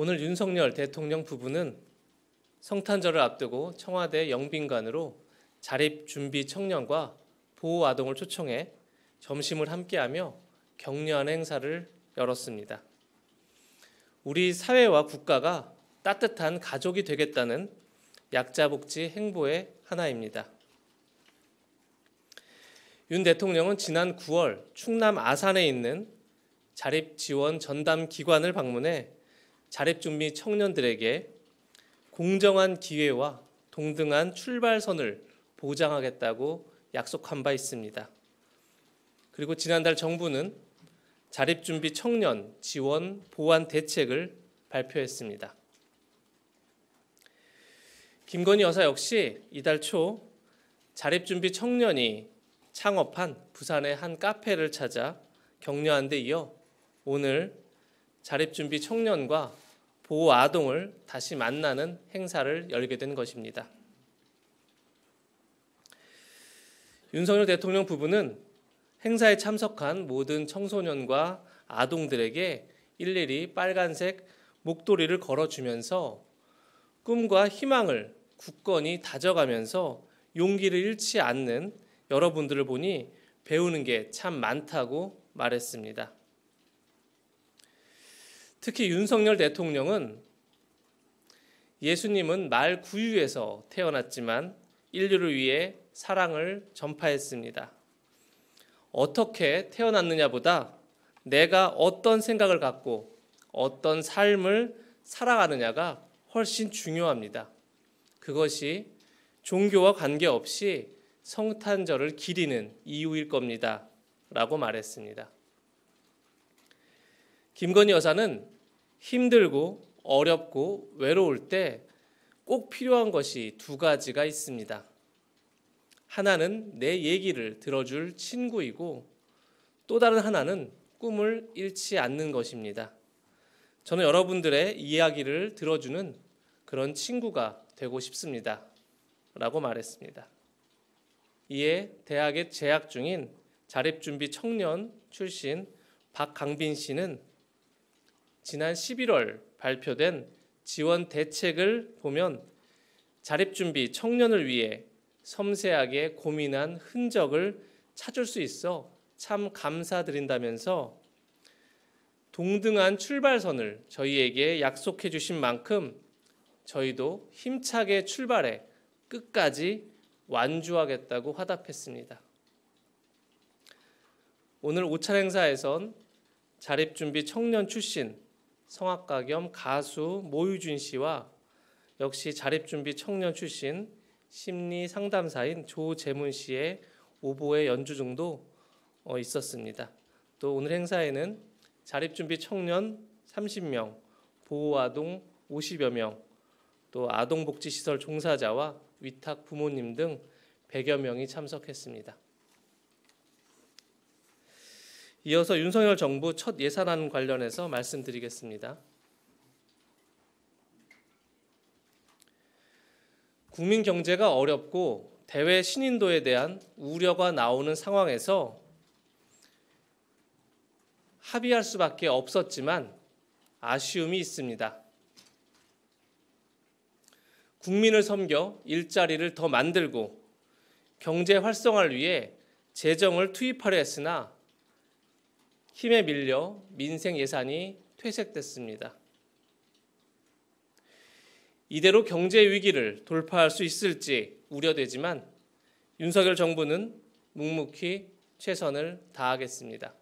오늘 윤석열 대통령 부부는 성탄절을 앞두고 청와대 영빈관으로 자립 준비 청년과 보호 아동을 초청해 점심을 함께하며 격려하는 행사를 열었습니다. 우리 사회와 국가가 따뜻한 가족이 되겠다는 약자 복지 행보의 하나입니다. 윤 대통령은 지난 9월 충남 아산에 있는 자립 지원 전담 기관을 방문해 자립준비 청년들에게 공정한 기회와 동등한 출발선을 보장하겠다고 약속한 바 있습니다. 그리고 지난달 정부는 자립준비 청년 지원 보완 대책을 발표했습니다. 김건희 여사 역시 이달 초 자립준비 청년이 창업한 부산의 한 카페를 찾아 격려한 데 이어 오늘 자립준비 청년과 보호 아동을 다시 만나는 행사를 열게 된 것입니다. 윤석열 대통령 부부는 행사에 참석한 모든 청소년과 아동들에게 일일이 빨간색 목도리를 걸어주면서 꿈과 희망을 굳건히 다져가면서 용기를 잃지 않는 여러분들을 보니 배우는 게 참 많다고 말했습니다. 특히 윤석열 대통령은 예수님은 말 구유에서 태어났지만 인류를 위해 사랑을 전파했습니다. 어떻게 태어났느냐보다 내가 어떤 생각을 갖고 어떤 삶을 살아가느냐가 훨씬 중요합니다. 그것이 종교와 관계없이 성탄절을 기리는 이유일 겁니다. 라고 말했습니다. 김건희 여사는 힘들고 어렵고 외로울 때 꼭 필요한 것이 두 가지가 있습니다. 하나는 내 얘기를 들어줄 친구이고 또 다른 하나는 꿈을 잃지 않는 것입니다. 저는 여러분들의 이야기를 들어주는 그런 친구가 되고 싶습니다. 라고 말했습니다. 이에 대학에 재학 중인 자립준비 청년 출신 박강빈 씨는 지난 11월 발표된 지원 대책을 보면 자립준비 청년을 위해 섬세하게 고민한 흔적을 찾을 수 있어 참 감사드린다면서 동등한 출발선을 저희에게 약속해 주신 만큼 저희도 힘차게 출발해 끝까지 완주하겠다고 화답했습니다. 오늘 오찬 행사에선 자립준비 청년 출신 성악가 겸 가수 모유준 씨와 역시 자립준비 청년 출신 심리 상담사인 조재문 씨의 오보의 연주 중도 어, 있었습니다. 또 오늘 행사에는 자립준비 청년 30명, 보호아동 50여 명, 또 아동복지시설 종사자와 위탁 부모님 등 100여 명이 참석했습니다. 이어서 윤석열 정부 첫 예산안 관련해서 말씀드리겠습니다. 국민 경제가 어렵고 대외 신인도에 대한 우려가 나오는 상황에서 합의할 수밖에 없었지만 아쉬움이 있습니다. 국민을 섬겨 일자리를 더 만들고 경제 활성화를 위해 재정을 투입하려 했으나 힘에 밀려 민생 예산이 퇴색됐습니다. 이대로 경제 위기를 돌파할 수 있을지 우려되지만 윤석열 정부는 묵묵히 최선을 다하겠습니다.